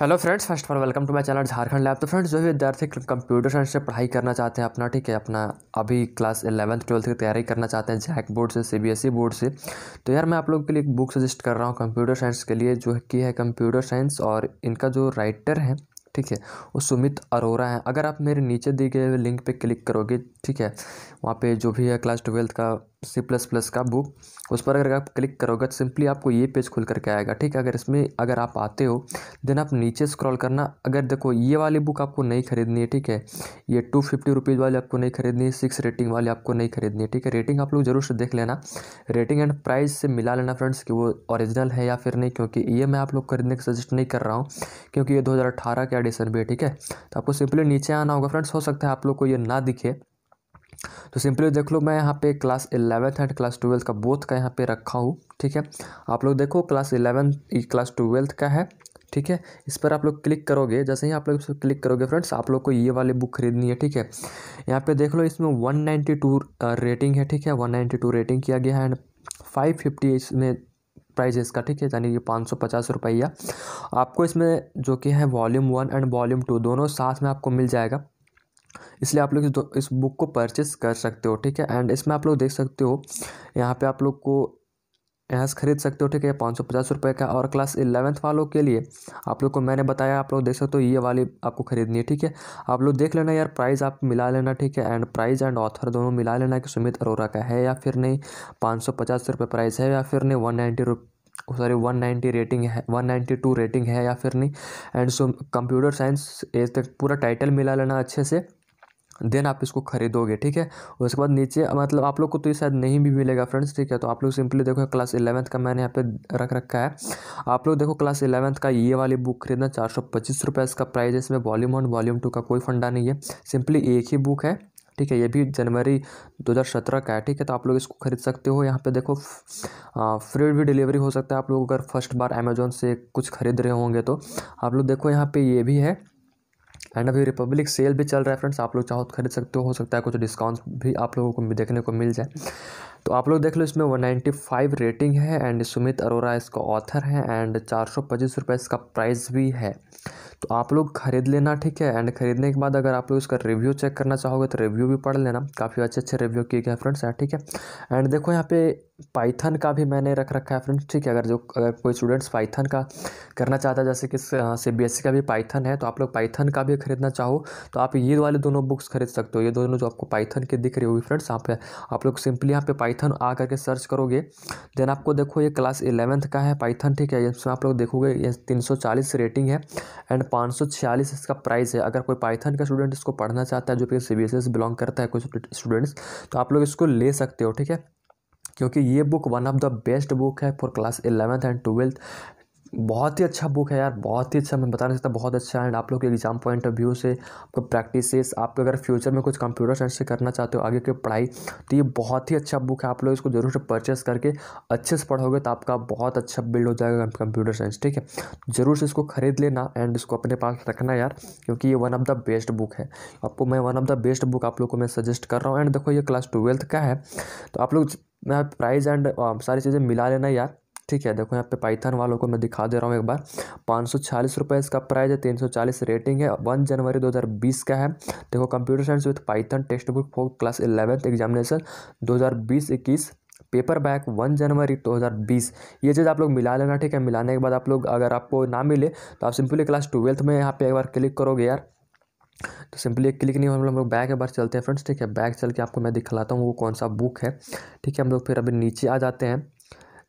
hello friends first of welcome to my channel Jharkhand lab तो friends जो भी विद्यार्थी कंप्यूटर साइंस से पढ़ाई करना चाहते हैं अपना ठीक है अपना अभी क्लास एलेवंथ ट्वेल्थ की तैयारी करना चाहते हैं जैक बोर्ड से सीबीएसई बोर्ड e से तो यार मैं आप लोगों के लिए एक बुक सजेस्ट कर रहा हूँ कंप्यूटर साइंस के लिए जो की है कंप्यूटर साइंस और इनका जो राइटर है ठीक है वो सुमित अरोरा है अगर आप मेरे नीचे दिए गए लिंक पर क्लिक करोगे ठीक है वहाँ पर जो भी है क्लास ट्वेल्थ का सी प्लस प्लस का बुक उस पर अगर आप क्लिक करोगे तो सिंपली आपको ये पेज खुल करके आएगा ठीक है अगर इसमें अगर आप आते हो देन आप नीचे स्क्रॉल करना अगर देखो ये वाली बुक आपको नहीं खरीदनी है ठीक है ये टू फिफ्टी रुपीज़ वाली आपको नहीं खरीदनी है सिक्स रेटिंग वाली आपको नहीं खरीदनी है ठीक है रेटिंग आप लोग जरूर से देख लेना रेटिंग एंड प्राइस से मिला लेना फ्रेंड्स कि वो ऑरिजिनल है या फिर नहीं क्योंकि ये मैं आप लोग खरीदने का सजेस्ट नहीं कर रहा हूँ क्योंकि ये दो हज़ार अठारह का एडिशन भी है ठीक है तो आपको सिंपली नीचे आना होगा फ्रेंड्स हो सकता है आप लोग को ये ना दिखे तो सिंपली देख लो मैं यहाँ पे class eleventh and class twelfth का बोथ का यहाँ पे रखा हूँ ठीक है आप लोग देखो क्लास इलेवेंथ क्लास ट्वेल्थ का है ठीक है इस पर आप लोग क्लिक करोगे जैसे ही आप लोग इस पर क्लिक करोगे फ्रेंड्स आप लोग को ये वाली बुक खरीदनी है ठीक है यहाँ पे देख लो इसमें 192 रेटिंग है ठीक है 192 रेटिंग किया गया है एंड 550 इसमें प्राइस इसका ठीक है यानी कि पाँच सौ पचास रुपया आपको इसमें जो कि है volume one and volume two दोनों साथ में आपको मिल जाएगा इसलिए आप लोग इस, इस बुक को परचेस कर सकते हो ठीक है एंड इसमें आप लोग देख सकते हो यहाँ पे आप लोग को यहाँ से खरीद सकते हो ठीक है पाँच सौ पचास रुपये का और क्लास इलेवेंथ वालों के लिए आप लोग को मैंने बताया आप लोग देख सकते हो ये वाली आपको खरीदनी है ठीक है आप लोग देख लेना यार प्राइस आप मिला लेना ठीक है एंड प्राइस एंड ऑथर दोनों मिला लेना कि सुमित अरोरा का है या फिर नहीं पाँच सौ पचास रुपये प्राइस है या फिर नहीं one ninety sorry one ninety rating है वन नाइन्टी टू रेटिंग है या फिर नहीं and so computer science as तक पूरा टाइटल मिला लेना अच्छे से देन आप इसको खरीदोगे ठीक है उसके बाद नीचे मतलब आप लोग को तो ये शायद नहीं भी मिलेगा फ्रेंड्स ठीक है तो आप लोग सिंपली देखो क्लास इलेवंथ का मैंने यहाँ पे रख रखा है आप लोग देखो क्लास इलेवंथ का ये वाली बुक खरीदना चार सौ पच्चीस रुपये इसका प्राइस है इसमें वॉल्यूम वन वॉल्यूम टू का कोई फंडा नहीं है सिंपली एक ही बुक है ठीक है ये भी जनवरी सत्रह का है ठीक है तो आप लोग इसको खरीद सकते हो यहाँ पे देखो फ्री भी डिलीवरी हो सकता है आप लोग अगर फर्स्ट बार अमेजोन से कुछ खरीद रहे होंगे तो आप लोग देखो यहाँ पे ये भी है एंड अभी रिपब्लिक सेल भी चल रहा है फ्रेंड्स आप लोग चाहो तो खरीद सकते हो हो सकता है कुछ डिस्काउंट भी आप लोगों को देखने को मिल जाए तो आप लोग देख लो इसमें वन फाइव रेटिंग है एंड सुमित अरोरा इसका ऑथर है एंड चार सौ पच्चीस रुपये इसका प्राइस भी है तो आप लोग ख़रीद लेना ठीक है एंड ख़रीदने के बाद अगर आप लोग इसका रिव्यू चेक करना चाहोगे तो रिव्यू भी पढ़ लेना काफ़ी अच्छे अच्छे रिव्यू किए गए फ्रेंड्स ठीक है एंड देखो यहाँ पे पाइथन का भी मैंने रख रखा है फ्रेंड्स ठीक है अगर जो अगर कोई स्टूडेंट्स पाइथन का करना चाहता है जैसे कि सी बी हाँ, e का भी पाइथन है तो आप लोग पाइथन का भी खरीदना चाहो तो आप ये वाले दोनों बुक्स खरीद सकते हो ये दोनों जो आपको पाइथन की दिख रही होगी फ्रेंड्स यहाँ पे आप लोग सिंपली यहाँ पे पाइथन आ करके सर्च करोगे देन आपको देखो ये क्लास इलेवंथ का है पाइथन ठीक है इसमें आप लोग देखोगे ये तीन रेटिंग है एंड पाँच सौ छियालीस इसका प्राइस है अगर कोई पाइथन का स्टूडेंट इसको पढ़ना चाहता है जो कि सी बी एस से बिलोंग करता है कुछ स्टूडेंट्स तो आप लोग इसको ले सकते हो ठीक है क्योंकि ये book one of the best book है for class eleventh and twelfth बहुत ही अच्छा बुक है यार बहुत ही अच्छा मैं बता नहीं सकता बहुत अच्छा एंड आप लोग के एग्जाम पॉइंट ऑफ व्यू से आपको प्रैक्टिसेस आपको अगर फ्यूचर में कुछ कंप्यूटर साइंस से करना चाहते हो आगे की पढ़ाई तो ये बहुत ही अच्छा बुक है आप लोग इसको जरूर से परचेस करके अच्छे से पढ़ोगे तो आपका बहुत अच्छा बिल्ड हो जाएगा कंप्यूटर साइंस ठीक है ज़रूर से इसको खरीद लेना एंड इसको अपने पास रखना यार क्योंकि ये one of the best book है आपको मैं one of the best book आप लोग को मैं सजेस्ट कर रहा हूँ एंड देखो ये क्लास ट्वेल्थ का है तो आप लोग मैं प्राइज एंड सारी चीज़ें मिला लेना यार ठीक है देखो यहाँ पे पाइथन वालों को मैं दिखा दे रहा हूँ एक बार पाँच सौ चालीस रुपये इसका प्राइस है तीन सौ चालीस रेटिंग है वन जनवरी दो हज़ार बीस का है देखो computer science with Python text book for class eleventh examination दो हज़ार बीस इक्कीस पेपर बैक वन जनवरी 2020 ये चीज़ आप लोग मिला लेना ठीक है मिलाने के बाद आप लोग अगर आपको ना मिले तो आप सिंपली क्लास ट्वेल्थ में यहाँ पे एक बार क्लिक करोगे यार तो सिंपली एक क्लिक नहीं हम लोग बैग एक बार चलते हैं फ्रेंड्स ठीक है बैग चल के आपको मैं दिखलाता हूँ वो कौन सा बुक है ठीक है हम लोग फिर अभी नीचे आ जाते हैं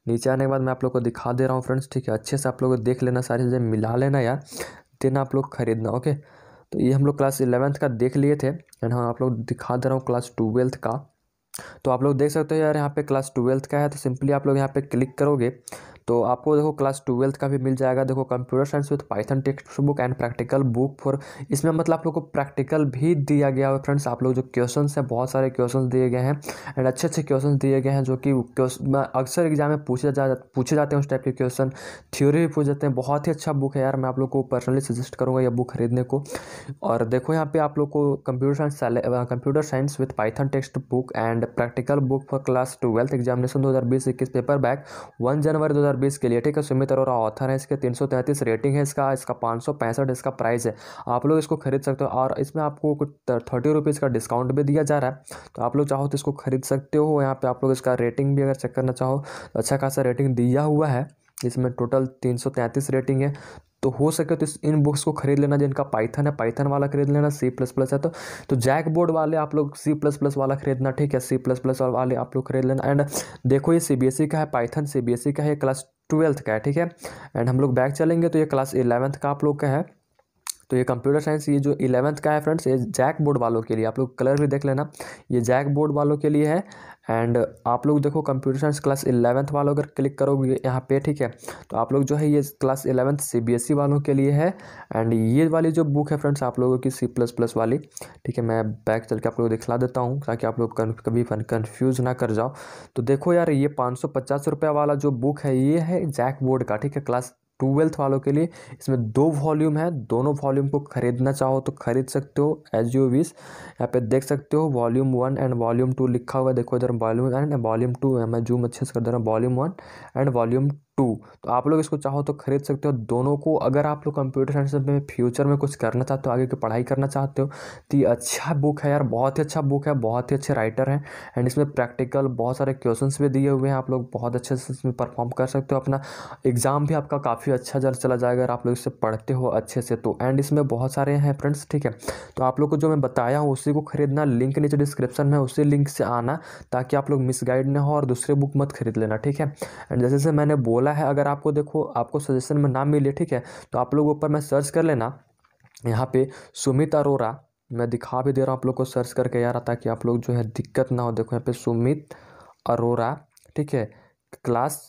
नीचे आने के बाद मैं आप लोग को दिखा दे रहा हूँ फ्रेंड्स ठीक है अच्छे से आप लोग देख लेना सारी चीज़ें मिला लेना या देना आप लोग खरीदना ओके तो ये हम लोग क्लास इलेवेंथ का देख लिए थे एंड हाँ आप लोग दिखा दे रहा हूँ क्लास ट्वेल्थ का तो आप लोग देख सकते हो यार यहाँ पे क्लास ट्वेल्थ का है तो सिंपली आप लोग यहाँ पे क्लिक करोगे तो आपको देखो क्लास ट्वेल्थ का भी मिल जाएगा देखो computer science with Python text book and practical book for इसमें मतलब आप लोग को प्रैक्टिकल भी दिया गया है फ्रेंड्स आप लोग जो क्वेश्चन हैं बहुत सारे क्वेश्चन दिए गए हैं एंड अच्छे अच्छे क्वेश्चन दिए गए हैं जो कि अक्सर एग्जाम में पूछे जा पूछे जाते हैं उस टाइप के क्वेश्चन थ्योरी भी पूछ जाते हैं बहुत ही अच्छा बुक है यार मैं आप लोग को पर्सनली सजेस्ट करूँगा यह बुक खरीदने को और देखो यहाँ पे आप लोग को computer science computer science with Python text book and practical book for class twelfth examination दो हज़ार बीस इक्कीस पेपर बैक वन जनवरी दो हज़ार सर्विस के लिए ठीक है सुमित अरोरा ऑथर है इसके 333 रेटिंग है इसका इसका पाँच इसका प्राइस है आप लोग इसको खरीद सकते हो और इसमें आपको कुछ थर्टी रुपीज़ का डिस्काउंट भी दिया जा रहा है तो आप लोग चाहो तो इसको खरीद सकते हो यहाँ पर आप लोग इसका रेटिंग भी अगर चेक करना चाहो तो अच्छा खासा रेटिंग दिया हुआ है इसमें टोटल 333 रेटिंग है तो हो सके तो इस इन बुक्स को खरीद लेना जिनका पाइथन है पाइथन वाला खरीद लेना सी प्लस प्लस है तो तो जैक बोर्ड वाले आप लोग सी प्लस प्लस वाला खरीदना ठीक है सी प्लस प्लस वाले आप लोग खरीद लेना एंड देखो ये सी बी एस ई का है Python C B S E का है क्लास ट्वेल्थ का है ठीक है एंड हम लोग बैक चलेंगे तो ये क्लास इलेवंथ का आप लोग का है तो ये कंप्यूटर साइंस ये जो इलेवंथ का है फ्रेंड्स ये जैक बोर्ड वालों के लिए आप लोग कलर भी देख लेना ये जैक बोर्ड वालों के लिए है एंड आप लोग देखो कंप्यूटर साइंस क्लास इलेवंथ वालों अगर क्लिक करोगे यहाँ पे ठीक है तो आप लोग जो है ये क्लास इलेवंथ सी वालों के लिए है एंड ये वाली जो बुक है फ्रेंड्स आप लोगों की सी प्लस प्लस वाली ठीक है मैं बैक चल के आप लोग दिखला देता हूँ ताकि आप लोग कभी कन्फ्यूज़ ना कर जाओ तो देखो यार ये पाँच सौ वाला जो बुक है ये है जैक बोर्ड का ठीक है क्लास ट्वेल्थ वालों के लिए इसमें दो वॉल्यूम है दोनों वॉल्यूम को खरीदना चाहो तो खरीद सकते हो एज यू विश यहाँ पे देख सकते हो volume one and volume two लिखा हुआ है देखो इधर वॉल्यूम एंड वॉल्यूम टू मैं जूम अच्छे से कर दे रहा हूँ volume one and volume two तो आप लोग इसको चाहो तो खरीद सकते हो दोनों को अगर आप लोग कंप्यूटर साइंस में फ्यूचर में कुछ करना चाहते हो आगे की पढ़ाई करना चाहते हो तो ये अच्छा बुक है यार बहुत ही अच्छा बुक है बहुत ही अच्छे राइटर हैं एंड इसमें प्रैक्टिकल बहुत सारे क्वेश्चन भी दिए हुए हैं आप लोग बहुत अच्छे से इसमें परफॉर्म कर सकते हो अपना एग्ज़ाम भी आपका काफ़ी अच्छा जल चला जाएगा अगर आप लोग इससे पढ़ते हो अच्छे से तो एंड इसमें बहुत सारे हैं फ्रेंड्स ठीक है तो आप लोग को जो मैं बताया हूँ उसी को खरीदना लिंक नीचे डिस्क्रिप्शन में उसी लिंक से आना ताकि आप लोग मिसगाइड ना हो और दूसरे बुक मत खरीद लेना ठीक है एंड जैसे जैसे मैंने बोला बोला है अगर आपको देखो आपको सजेशन में नाम मिले ठीक है तो आप लोग ऊपर में सर्च कर लेना यहाँ पे सुमित अरोरा मैं दिखा भी दे रहा हूँ आप लोग को सर्च करके यार कि आप लोग जो है दिक्कत ना हो देखो यहाँ पे सुमित अरोरा ठीक है class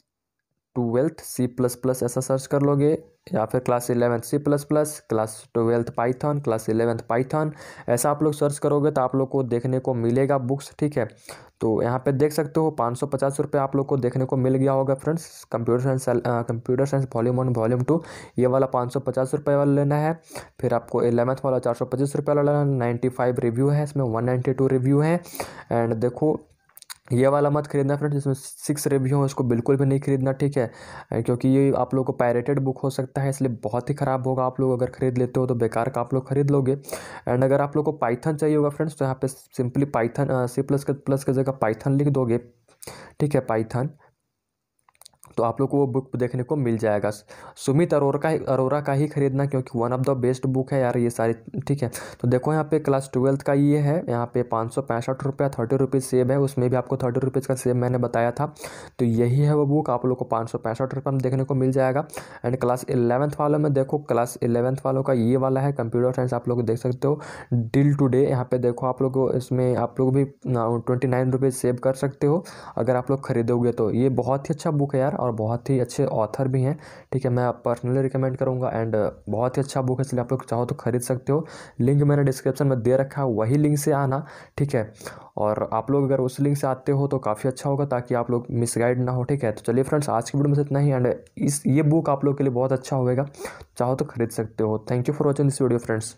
twelfth C plus plus ऐसा सर्च कर लोगे या फिर class eleventh C plus plus class twelfth Python class eleventh Python ऐसा आप लोग सर्च करोगे तो आप लोग को देखने को मिलेगा बुक्स ठीक है तो यहाँ पे देख सकते हो पाँच सौ पचास रुपये आप लोग को देखने को मिल गया होगा friends computer science computer science volume one volume two ये वाला पाँच सौ पचास रुपये वाला लेना है फिर आपको एलेवंथ वाला चार सौ पच्चीस रुपये वाला लेना नाइन्टी फाइव रिव्यू है इसमें वन नाइन्टी टू रिव्यू है एंड देखो ये वाला मत खरीदना फ्रेंड्स जिसमें सिक्स रिव्यू है इसको बिल्कुल भी नहीं खरीदना ठीक है क्योंकि ये आप लोग को पायरेटेड बुक हो सकता है इसलिए बहुत ही ख़राब होगा आप लोग अगर खरीद लेते हो तो बेकार का आप लोग खरीद लोगे एंड अगर आप लोग को पाइथन चाहिए होगा फ्रेंड्स तो यहाँ पे सिंपली पाइथन सी प्लस के प्लस की जगह पाइथन लिख दोगे ठीक है पाइथन तो आप लोग को वो बुक देखने को मिल जाएगा सुमित अरोरा का ही अरोरा का ही खरीदना क्योंकि one of the best book है यार ये सारी ठीक है तो देखो यहाँ पे क्लास ट्वेल्थ का ये है यहाँ पे पाँच सौ पैंसठ रुपया थर्टी रुपीज़ सेव है उसमें भी आपको थर्टी रुपीज़ का सेव मैंने बताया था तो यही है वो बुक आप लोग को पाँच सौ पैंसठ रुपये में देखने को मिल जाएगा एंड क्लास इलेवंथ वालों में देखो क्लास इलेवंथ वालों का ये वाला है कंप्यूटर साइंस आप लोग देख सकते हो डिल टू डे यहाँ पे देखो आप लोग इसमें आप लोग भी ट्वेंटी नाइन रुपीज़ सेव कर सकते हो अगर आप लोग खरीदोगे तो ये बहुत ही अच्छा बुक है यार और बहुत ही अच्छे ऑथर भी हैं ठीक है मैं पर्सनली रिकमेंड करूँगा एंड बहुत ही अच्छा बुक है इसलिए आप लोग चाहो तो खरीद सकते हो लिंक मैंने डिस्क्रिप्शन में दे रखा है वही लिंक से आना ठीक है और आप लोग अगर उस लिंक से आते हो तो काफ़ी अच्छा होगा ताकि आप लोग मिसगाइड ना हो ठीक है तो चलिए फ्रेंड्स आज की वीडियो में इतना ही एंड इस ये बुक आप लोग के लिए बहुत अच्छा होगा चाहो तो खरीद सकते हो thank you for watching this video friends